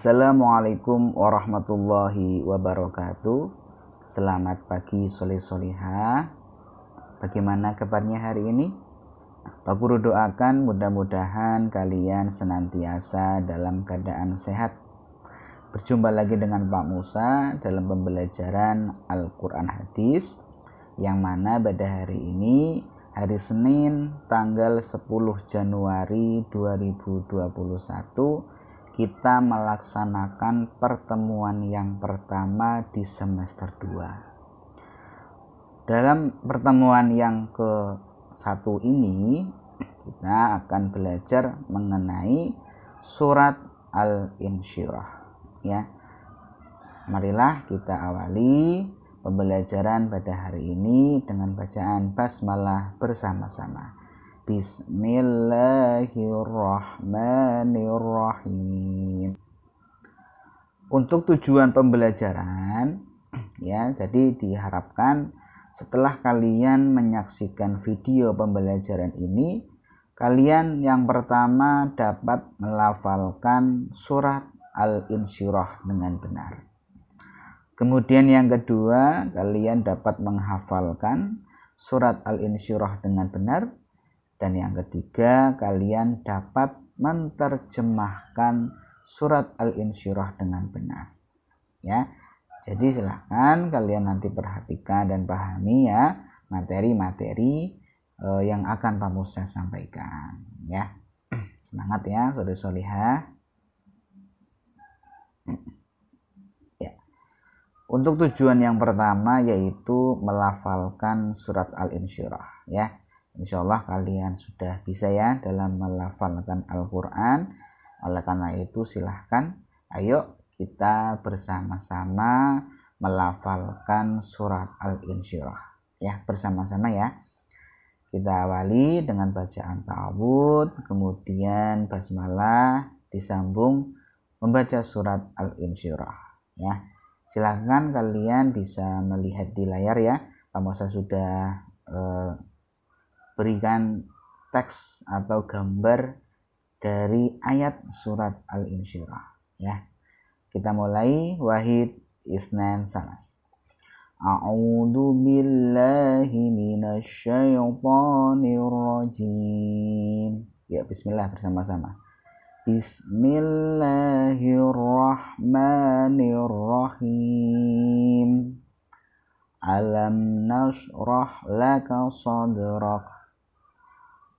Assalamualaikum warahmatullahi wabarakatuh Selamat pagi soleh soleha Bagaimana kabarnya hari ini? Pak Guru doakan mudah-mudahan kalian senantiasa dalam keadaan sehat Berjumpa lagi dengan Pak Musa dalam pembelajaran Al-Quran Hadis Yang mana pada hari ini hari Senin tanggal 10 Januari 2021 kita melaksanakan pertemuan yang pertama di semester 2. Dalam pertemuan yang ke satu ini, kita akan belajar mengenai surat Al-Insyirah ya. Marilah kita awali pembelajaran pada hari ini dengan bacaan basmalah bersama-sama. Bismillahirrahmanirrahim. Untuk tujuan pembelajaran, ya, jadi diharapkan setelah kalian menyaksikan video pembelajaran ini, kalian yang pertama dapat melafalkan surat Al-Insyirah dengan benar. Kemudian yang kedua, kalian dapat menghafalkan surat Al-Insyirah dengan benar. Dan yang ketiga, kalian dapat menerjemahkan surat Al-Insyirah dengan benar. Ya. Jadi silahkan kalian nanti perhatikan dan pahami ya materi-materi uh, yang akan Pak Musa sampaikan ya. Semangat ya saudara solihah. Ya. Untuk tujuan yang pertama yaitu melafalkan surat Al-Insyirah ya. Insya Allah kalian sudah bisa ya dalam melafalkan Al-Quran. Oleh karena itu silahkan ayo kita bersama-sama melafalkan surat Al-Insyirah. Ya bersama-sama ya. Kita awali dengan bacaan ta'awud, kemudian basmalah, disambung membaca surat Al-Insyirah. Ya, silahkan kalian bisa melihat di layar ya. Pak Mosa sudah eh, berikan teks atau gambar dari ayat surat Al-Insyirah ya. Kita mulai wahid isnan salas. A'udzu billahi minasyaitonir rajim. Ya bismillah bersama-sama. Bismillahirrahmanirrahim. Alam nashrah laka sadrak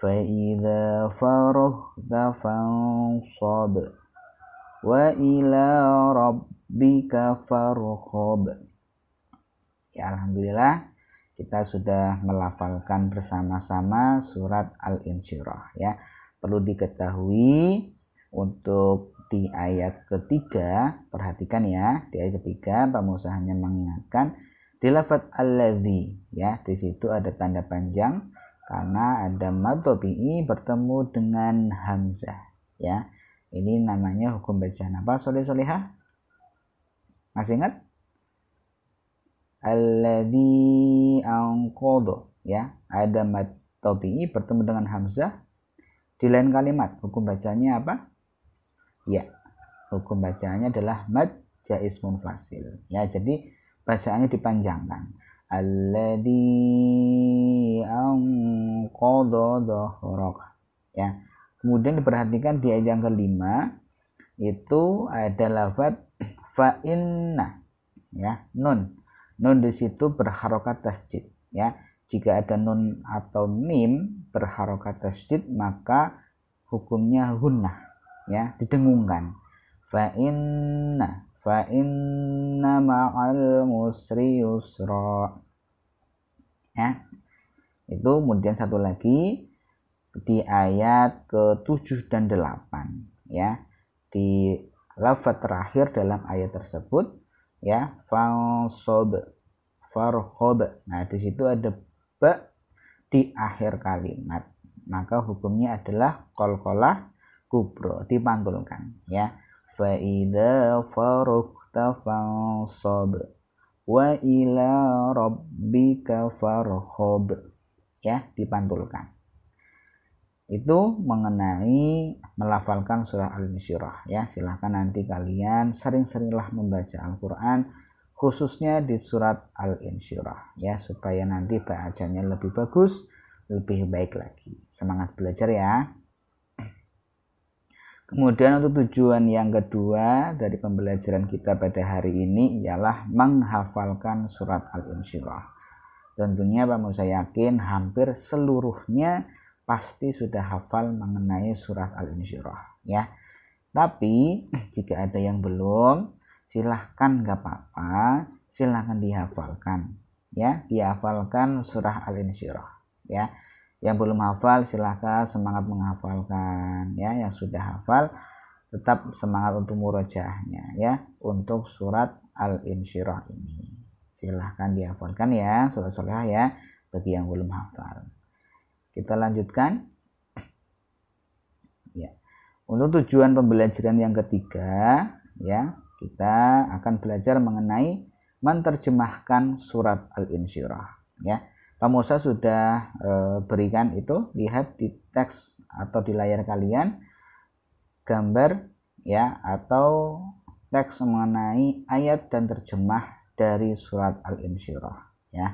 فإذا فرغت فانصب وإلى ربك فارغب Ya Alhamdulillah kita sudah melafalkan bersama-sama surat Al-Insyirah ya. Perlu diketahui untuk di ayat ketiga, perhatikan ya, di ayat ketiga hanya mengingatkan di lafadz alladzi ya, di situ ada tanda panjang karena ada matobi'i bertemu dengan hamzah ya ini namanya hukum bacaan apa soleh soleha masih ingat alladhi angkodo ya ada matobi'i bertemu dengan hamzah di lain kalimat hukum bacanya apa ya hukum bacanya adalah mad jais munfasil ya jadi bacaannya dipanjangkan alladhi ya kemudian diperhatikan di ayat yang kelima itu ada lafat fa'inna ya nun nun di situ berharokat tasjid ya jika ada nun atau mim berharokat tasjid maka hukumnya hunnah ya didengungkan fa'inna fa'inna ma'al musri yusra ya itu kemudian satu lagi di ayat ke-7 dan 8 ya. Di lafaz terakhir dalam ayat tersebut ya fansob farhob. Nah, di situ ada ba di akhir kalimat. Maka hukumnya adalah kolkolah kubro dipantulkan ya. faida farukta fansob wa ila rabbika farhob ya dipantulkan itu mengenai melafalkan surah Al-Insyirah ya silahkan nanti kalian sering-seringlah membaca Al-Quran khususnya di surat Al-Insyirah ya supaya nanti bacanya lebih bagus lebih baik lagi semangat belajar ya kemudian untuk tujuan yang kedua dari pembelajaran kita pada hari ini ialah menghafalkan surat Al-Insyirah Tentunya Pak saya yakin hampir seluruhnya pasti sudah hafal mengenai surat Al-Insyirah ya. Tapi jika ada yang belum silahkan nggak apa-apa silahkan dihafalkan ya dihafalkan surah Al-Insyirah ya yang belum hafal silahkan semangat menghafalkan ya yang sudah hafal tetap semangat untuk murojahnya ya untuk surat Al-Insyirah ini silahkan dihafalkan ya surah solehah ya bagi yang belum hafal kita lanjutkan ya untuk tujuan pembelajaran yang ketiga ya kita akan belajar mengenai menerjemahkan surat al-insyirah ya Pak Musa sudah e, berikan itu lihat di teks atau di layar kalian gambar ya atau teks mengenai ayat dan terjemah dari surat Al-Insyirah ya.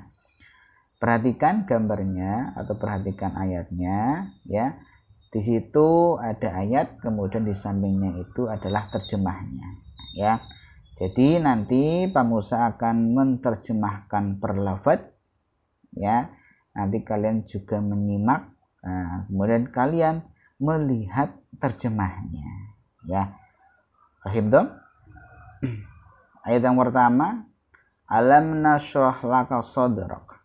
Perhatikan gambarnya atau perhatikan ayatnya ya. Di situ ada ayat kemudian di sampingnya itu adalah terjemahnya ya. Jadi nanti Pak Musa akan menerjemahkan per lafad, ya. Nanti kalian juga menyimak nah, kemudian kalian melihat terjemahnya ya. Paham Ayat yang pertama alam nasroh laka sodrok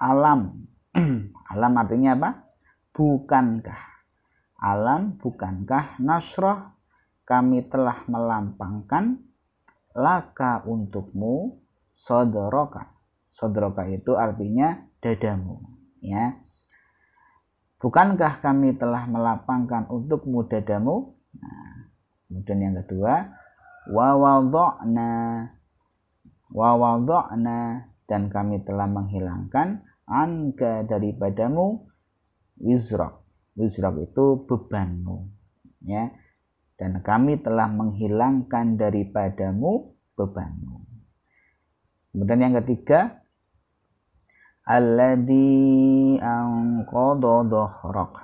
alam alam artinya apa bukankah alam bukankah nasroh kami telah melampangkan laka untukmu sodoroka sodoroka itu artinya dadamu ya bukankah kami telah melapangkan untukmu dadamu nah, kemudian yang kedua wawadokna wa wada'na dan kami telah menghilangkan anka daripadamu wizrok. Wizrok itu bebanmu ya dan kami telah menghilangkan daripadamu bebanmu kemudian yang ketiga alladhi angkodo dohrok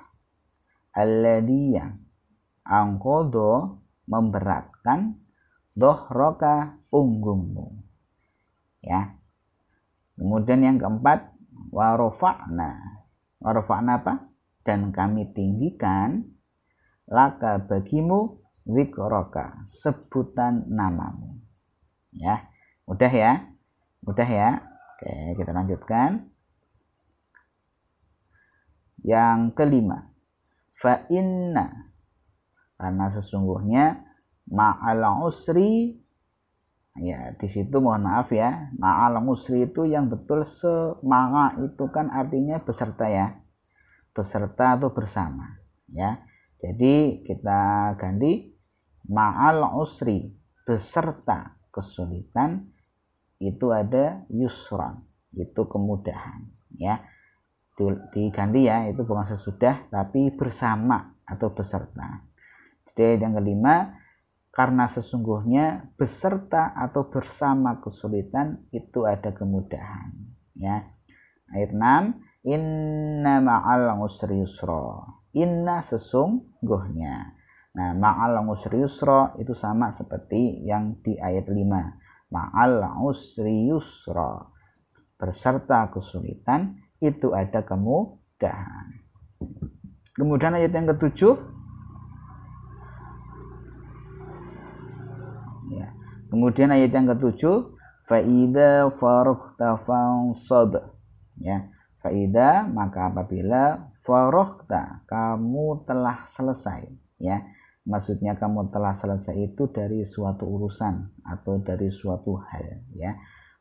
alladhi yang angkodo memberatkan dohroka punggungmu ya kemudian yang keempat warofa'na warofa'na apa dan kami tinggikan laka bagimu zikroka sebutan namamu ya mudah ya mudah ya oke kita lanjutkan yang kelima fa inna karena sesungguhnya ma'al usri ya di situ mohon maaf ya ma'al nah, musri itu yang betul semanga itu kan artinya beserta ya beserta atau bersama ya jadi kita ganti ma'al usri beserta kesulitan itu ada yusron itu kemudahan ya diganti ya itu bukan sesudah tapi bersama atau beserta jadi yang kelima karena sesungguhnya beserta atau bersama kesulitan itu ada kemudahan ya ayat 6 inna ma'al usri yusra inna sesungguhnya nah ma'al usri yusra itu sama seperti yang di ayat 5 ma'al usri yusra beserta kesulitan itu ada kemudahan kemudian ayat yang ketujuh Kemudian ayat yang ketujuh, faida faroh tafansab. Ya, faida maka apabila farokta kamu telah selesai. Ya, maksudnya kamu telah selesai itu dari suatu urusan atau dari suatu hal. Ya,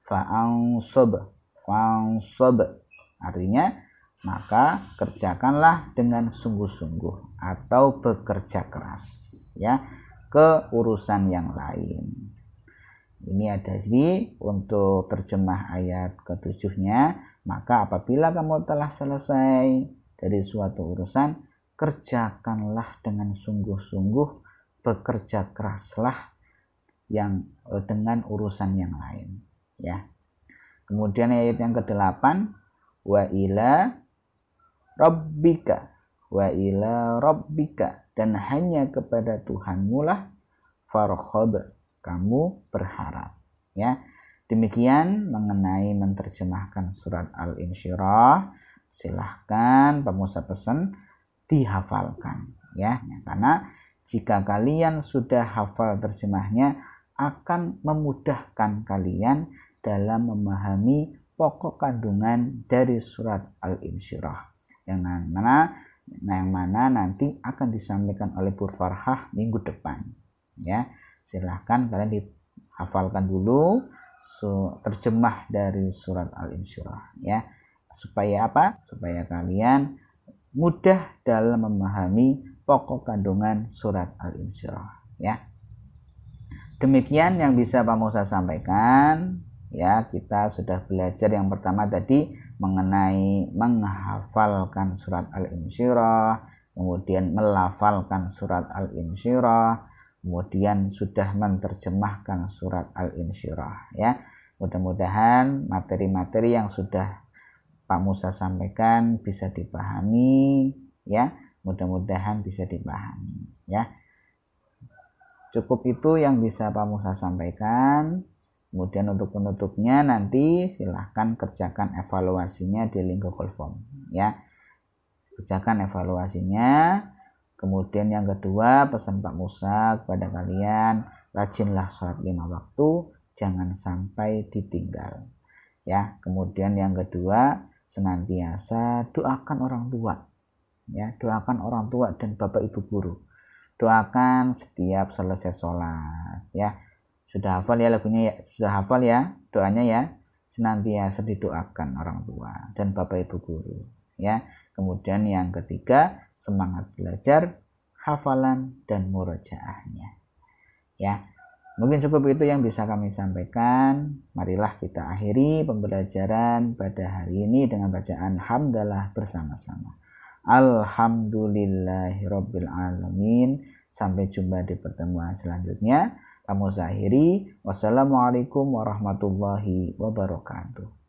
fa'ansab, fa'ansab. Artinya maka kerjakanlah dengan sungguh-sungguh atau bekerja keras ya ke urusan yang lain ini ada di untuk terjemah ayat ketujuhnya. Maka apabila kamu telah selesai dari suatu urusan, kerjakanlah dengan sungguh-sungguh, bekerja keraslah yang e, dengan urusan yang lain. Ya. Kemudian ayat yang ke-8, wa ila rabbika wa ila rabbika dan hanya kepada Tuhanmu lah kamu berharap ya demikian mengenai menerjemahkan surat al-insyirah silahkan pemusa pesan dihafalkan ya karena jika kalian sudah hafal terjemahnya akan memudahkan kalian dalam memahami pokok kandungan dari surat al-insyirah yang mana nah yang mana nanti akan disampaikan oleh Bu minggu depan ya silahkan kalian dihafalkan dulu terjemah dari surat al-insyirah ya supaya apa supaya kalian mudah dalam memahami pokok kandungan surat al-insyirah ya demikian yang bisa Pak Musa sampaikan ya kita sudah belajar yang pertama tadi mengenai menghafalkan surat al-insyirah kemudian melafalkan surat al-insyirah kemudian sudah menerjemahkan surat Al-Insyirah ya. Mudah-mudahan materi-materi yang sudah Pak Musa sampaikan bisa dipahami ya. Mudah-mudahan bisa dipahami ya. Cukup itu yang bisa Pak Musa sampaikan. Kemudian untuk penutupnya nanti silahkan kerjakan evaluasinya di lingkup form ya. Kerjakan evaluasinya Kemudian yang kedua pesan Pak Musa kepada kalian rajinlah sholat lima waktu jangan sampai ditinggal ya kemudian yang kedua senantiasa doakan orang tua ya doakan orang tua dan bapak ibu guru doakan setiap selesai sholat ya sudah hafal ya lagunya ya sudah hafal ya doanya ya senantiasa didoakan orang tua dan bapak ibu guru ya kemudian yang ketiga semangat belajar, hafalan, dan murajaahnya Ya, mungkin cukup itu yang bisa kami sampaikan. Marilah kita akhiri pembelajaran pada hari ini dengan bacaan hamdalah bersama-sama. Alhamdulillahirrabbilalamin. Sampai jumpa di pertemuan selanjutnya. Kamu Zahiri, wassalamualaikum warahmatullahi wabarakatuh.